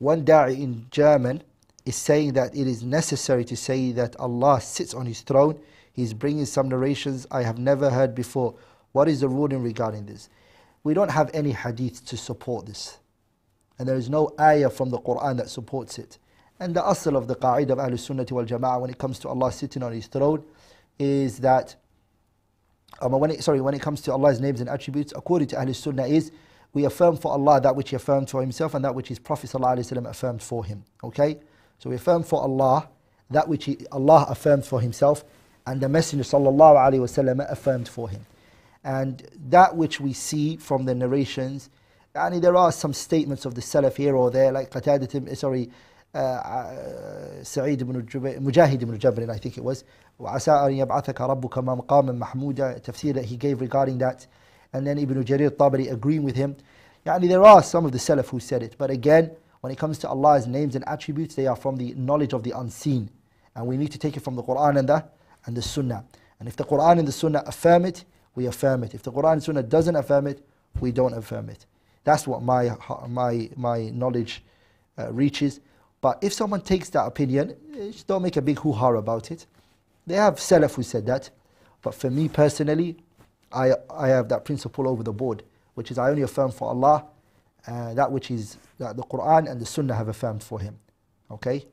one da'i in German is saying that it is necessary to say that Allah sits on his throne. He's bringing some narrations I have never heard before. What is the ruling regarding this? We don't have any hadith to support this. And there is no ayah from the Quran that supports it. And the asl of the Qaid of Ahlul Sunnah wal Jama'ah when it comes to Allah sitting on his throne is that, um, when it, sorry, when it comes to Allah's names and attributes, according to Ahlul Sunnah is we affirm for Allah that which He affirmed for Himself and that which His Prophet wasallam affirmed for Him. Okay? So we affirm for Allah that which he, Allah affirmed for Himself and the Messenger wasallam affirmed for Him. And that which we see from the narrations, I mean, there are some statements of the Salaf here or there, like Qatadat, sorry, uh, uh, Sa'id ibn Jubayr, Mujahid ibn Jabrin, I think it was, وَعَسَىٰ أَنْ يَبْعَثَكَ رَبُّكَ مَقَامًا مَحْمُودًا, tafsir that he gave regarding that and then Ibn Jarir Tabari agreeing with him. Yani there are some of the Salaf who said it, but again, when it comes to Allah's names and attributes, they are from the knowledge of the unseen. And we need to take it from the Quran and the, and the Sunnah. And if the Quran and the Sunnah affirm it, we affirm it. If the Quran and Sunnah doesn't affirm it, we don't affirm it. That's what my, my, my knowledge uh, reaches. But if someone takes that opinion, eh, just don't make a big hoo-ha about it. They have Salaf who said that. But for me personally, I, I have that principle over the board, which is I only affirm for Allah uh, that which is that the Quran and the Sunnah have affirmed for him. Okay?